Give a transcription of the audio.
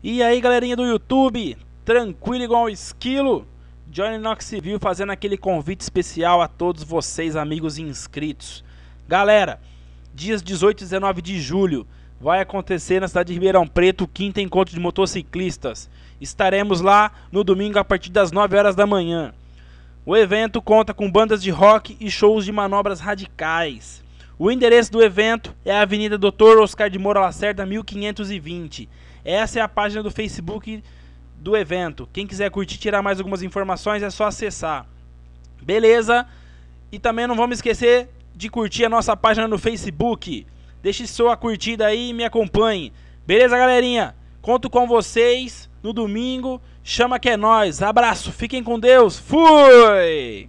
E aí galerinha do YouTube, tranquilo igual esquilo? Johnny Civil fazendo aquele convite especial a todos vocês amigos e inscritos. Galera, dias 18 e 19 de julho vai acontecer na cidade de Ribeirão Preto o quinto encontro de motociclistas. Estaremos lá no domingo a partir das 9 horas da manhã. O evento conta com bandas de rock e shows de manobras radicais. O endereço do evento é a Avenida Doutor Oscar de Moura Lacerda, 1520. Essa é a página do Facebook do evento. Quem quiser curtir, tirar mais algumas informações, é só acessar. Beleza? E também não vamos esquecer de curtir a nossa página no Facebook. Deixe sua curtida aí e me acompanhe. Beleza, galerinha? Conto com vocês no domingo. Chama que é nós. Abraço. Fiquem com Deus. Fui!